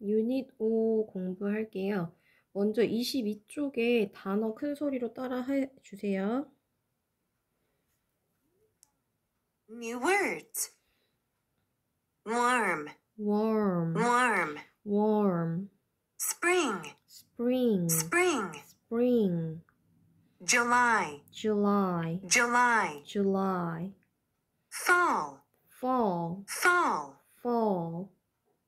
유닛 5 공부할게요. 먼저 22쪽에 단어 큰 소리로 따라 해주세요. New words. Warm. Warm. Warm. Warm. Spring. Spring. Spring. Spring. July. July. July. July. Fall. Fall. Fall. Fall.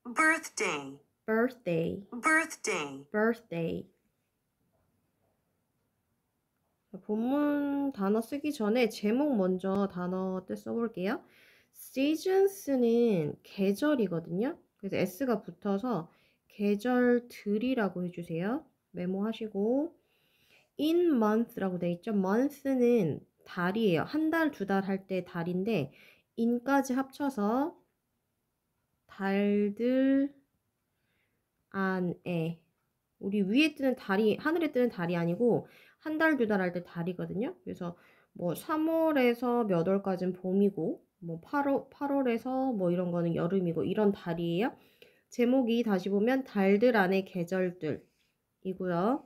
Birthday. birthday, birthday, birthday. 본문 단어 쓰기 전에 제목 먼저 단어 때 써볼게요. seasons는 계절이거든요. 그래서 s가 붙어서 계절들이라고 해주세요. 메모하시고 in month라고 돼 있죠. month는 달이에요. 한 달, 두 달 할 때 달인데 in까지 합쳐서 달들 안에 우리 위에 뜨는 달이 하늘에 뜨는 달이 아니고 한 달 두 달 할 때 달이거든요. 그래서 뭐 3월에서 몇 월까지는 봄이고 뭐 8월 8월에서 뭐 이런 거는 여름이고 이런 달이에요. 제목이 다시 보면 달들 안의 계절들이고요.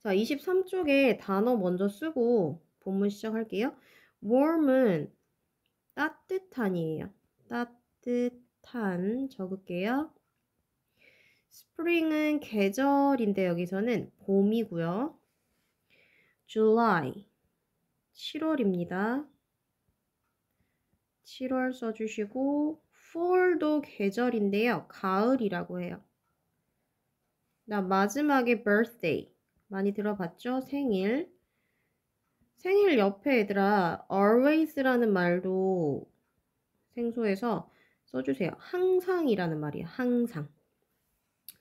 자, 23쪽에 단어 먼저 쓰고 본문 시작할게요. warm은 따뜻한이에요. 따뜻한 적을게요. spring은 계절인데 여기서는 봄이고요. July 7월입니다. 7월 써주시고 fall도 계절인데요. 가을이라고 해요. 나 마지막에 birthday 많이 들어봤죠? 생일 생일 옆에 얘들아 always라는 말도 생소해서 써주세요. 항상이라는 말이에요. 항상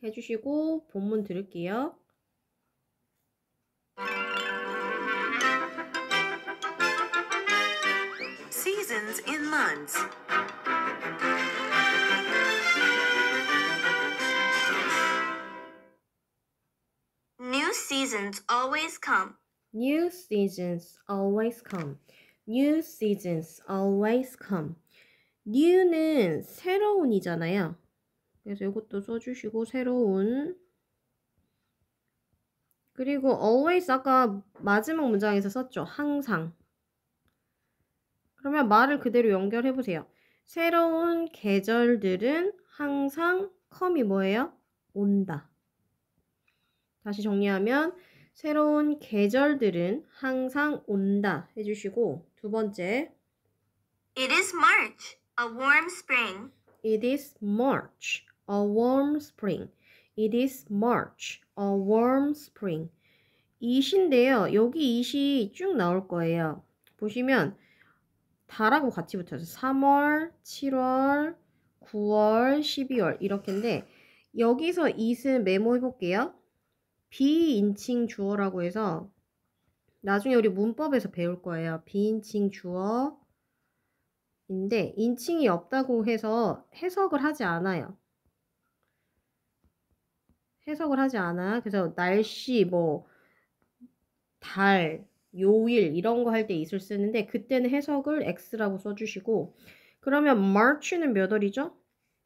해주시고 본문 들을게요. Seasons in months. New seasons always come. New seasons always come. New seasons always come. New는 새로운이잖아요. 그래서 이것도 써주시고 새로운 그리고 always 아까 마지막 문장에서 썼죠. 항상. 그러면 말을 그대로 연결해 보세요. 새로운 계절들은 항상 컴이 뭐예요? 온다. 다시 정리하면 새로운 계절들은 항상 온다 해주시고 두 번째 It is March, a warm spring. It is March, a warm spring. It is March. A warm spring. 이신데요. 여기 이 시 쭉 나올 거예요. 보시면 다라고 같이 붙여서 3월, 7월, 9월, 12월 이렇게인데 여기서 이은 메모해 볼게요. 비인칭 주어라고 해서 나중에 우리 문법에서 배울 거예요. 비인칭 주어인데 인칭이 없다고 해서 해석을 하지 않아요. 해석을 하지 않아. 그래서 날씨, 뭐, 달, 요일 이런 거 할때 이슬 쓰는데 그때는 해석을 X라고 써주시고 그러면 March는 몇 월이죠?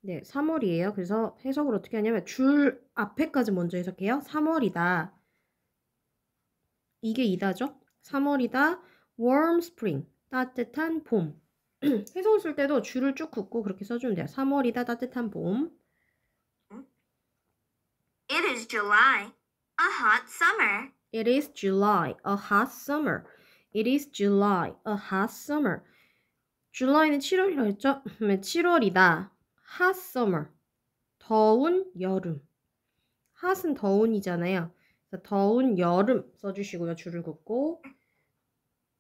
네, 3월이에요. 그래서 해석을 어떻게 하냐면 줄 앞에까지 먼저 해석해요. 3월이다. 이게 이다죠? 3월이다. warm spring. 따뜻한 봄. 해석을 쓸 때도 줄을 쭉 긋고 그렇게 써주면 돼요. 3월이다. 따뜻한 봄. It is July, a hot summer. It is July, a hot summer. It is July, a hot summer. July는 7월이라고 했죠? 7월이다. hot summer. 더운 여름. hot은 더운이잖아요. 더운 여름 써주시고요. 줄을 긋고.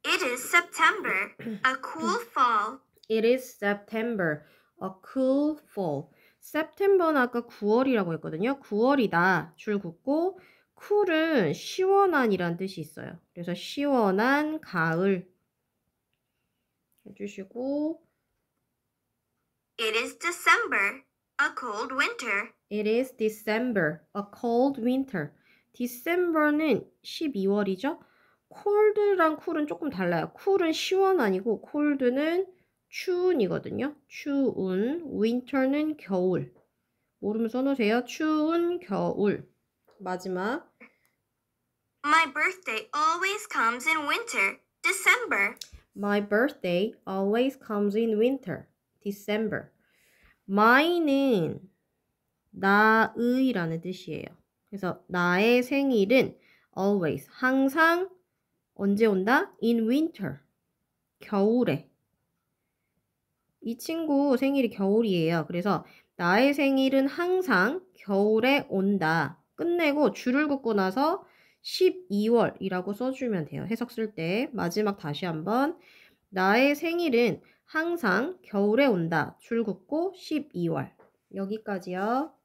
It is September, a cool fall. It is September, a cool fall. September는 아까 9월이라고 했거든요. 9월이다. 줄 긋고 cool은 시원한이란 뜻이 있어요. 그래서 시원한 가을 해주시고 It is December, a cold winter. It is December, a cold winter. December는 12월이죠. cold랑 cool은 조금 달라요. cool은 시원한이고 cold는 추운이거든요. 추운, winter는 겨울. 모르면 써놓으세요. 추운 겨울. 마지막. My birthday always comes in winter, December. My birthday always comes in winter, December. My는 나의라는 뜻이에요. 그래서 나의 생일은 always 항상 언제 온다? In winter 겨울에 이 친구 생일이 겨울이에요. 그래서 나의 생일은 항상 겨울에 온다. 끝내고 줄을 긋고 나서 12월이라고 써주면 돼요. 해석 쓸 때 마지막 다시 한번 나의 생일은 항상 겨울에 온다. 줄 긋고 12월. 여기까지요.